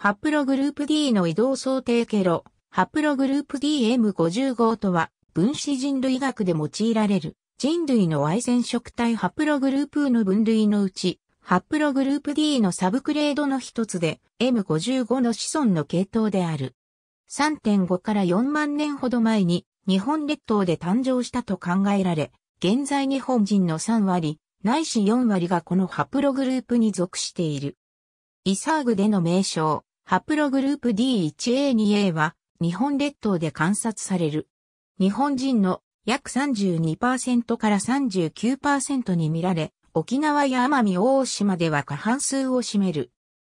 ハプログループ D の移動想定経路、ハプログループ DM55 とは、分子人類学で用いられる、人類の Y 染色体ハプログループの分類のうち、ハプログループ D のサブクレードの一つで、M55 の子孫の系統である。3.5から4万年ほど前に、日本列島で誕生したと考えられ、現在日本人の3割、ないし4割がこのハプログループに属している。イサーグでの名称。ハプログループ D1A2A は日本列島で観察される。日本人の約32%から39%に見られ、沖縄や奄美大島では過半数を占める。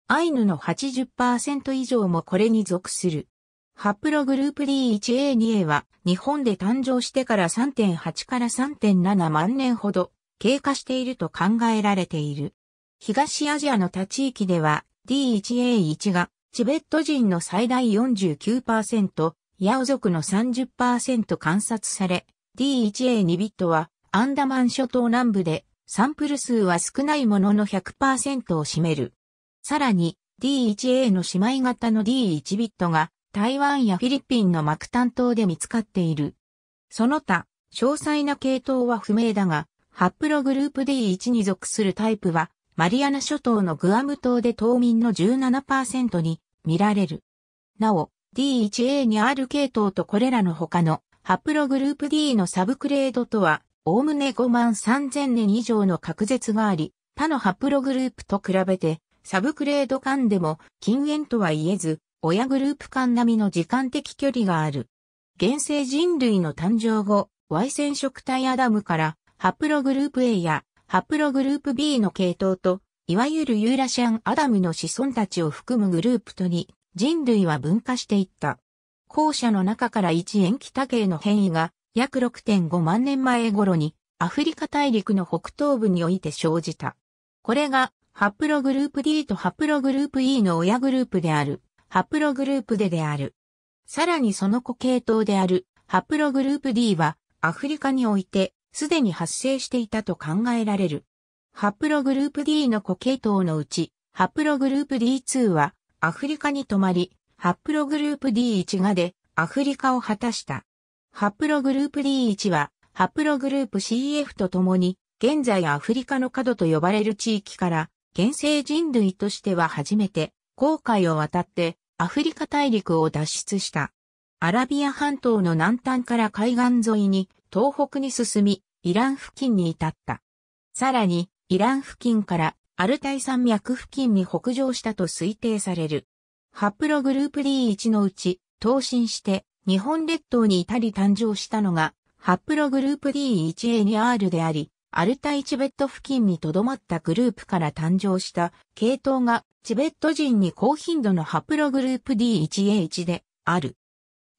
アイヌの80%以上もこれに属する。ハプログループ D1A2A は日本で誕生してから3.8から3.7万年ほど経過していると考えられている。東アジアの他地域では D1A1 がチベット人の最大49%、ヤオ族の30%観察され、D1A2 ビットはアンダマン諸島南部でサンプル数は少ないものの100%を占める。さらに D1A の姉妹型の D1 ビットが台湾やフィリピンのマクタン島で見つかっている。その他、詳細な系統は不明だが、ハップログループ D1 に属するタイプはマリアナ諸島のグアム島で島民の17%に見られる。なお、D1A に R 系統とこれらの他のハプログループ D のサブクレードとは、おおむね5万3000年以上の隔絶があり、他のハプログループと比べて、サブクレード間でも禁煙とは言えず、親グループ間並みの時間的距離がある。現世人類の誕生後、Y 染色体アダムからハプログループ A やハプログループ B の系統と、いわゆるユーラシアン・アダムの子孫たちを含むグループとに、人類は分化していった。後者の中から一塩基多系の変異が、約6.5万年前頃に、アフリカ大陸の北東部において生じた。これが、ハプログループ D とハプログループ E の親グループである、ハプログループでである。さらにその子系統である、ハプログループ D は、アフリカにおいて、すでに発生していたと考えられる。ハプログループ D の固系統のうち、ハプログループ D2 はアフリカに止まり、ハプログループ D1 がでアフリカを果たした。ハプログループ D1 はハプログループ CF とともに、現在アフリカの角と呼ばれる地域から、現生人類としては初めて、航海を渡ってアフリカ大陸を脱出した。アラビア半島の南端から海岸沿いに東北に進み、イラン付近に至った。さらに、イラン付近からアルタイ山脈付近に北上したと推定される。ハプログループ D1 のうち、投進して日本列島に至り誕生したのが、ハプログループ D1A2R であり、アルタイチベット付近に留まったグループから誕生した系統がチベット人に高頻度のハプログループ D1A1 である。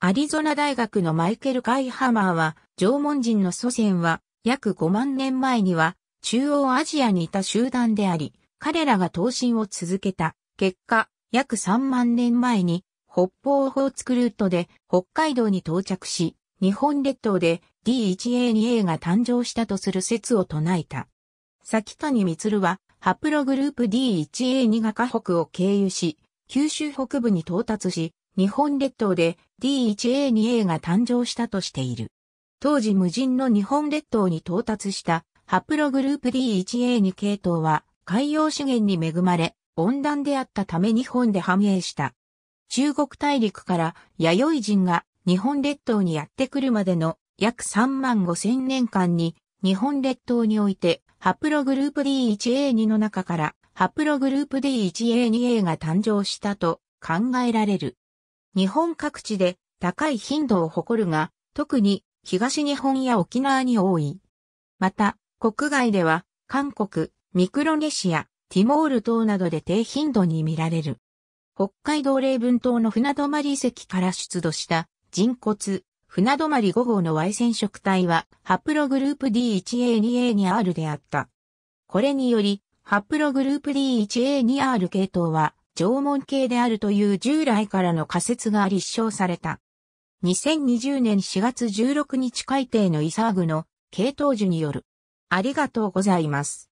アリゾナ大学のマイケル・カイハマーは縄文人の祖先は約5万年前には中央アジアにいた集団であり、彼らが闘神を続けた結果、約3万年前に北方オホーツクルートで北海道に到着し、日本列島で D1A2A が誕生したとする説を唱えた。先谷光は、ハプログループ D1A2 が河北を経由し、九州北部に到達し、日本列島で D1A2A が誕生したとしている。当時無人の日本列島に到達したハプログループ D1A2 系統は海洋資源に恵まれ温暖であったため日本で繁栄した。中国大陸から弥生人が日本列島にやってくるまでの約3万5千年間に日本列島においてハプログループ D1A2 の中からハプログループ D1A2A が誕生したと考えられる。日本各地で高い頻度を誇るが、特に東日本や沖縄に多い。また、国外では、韓国、ミクロネシア、ティモール島などで低頻度に見られる。北海道霊文島の船泊遺跡から出土した人骨、船泊5号の Y 染色体は、ハプログループ D1A2A2R であった。これにより、ハプログループ D1A2R 系統は、縄文系であるという従来からの仮説が立証された。2020年4月16日改定のイサーグの系統樹による。ありがとうございます。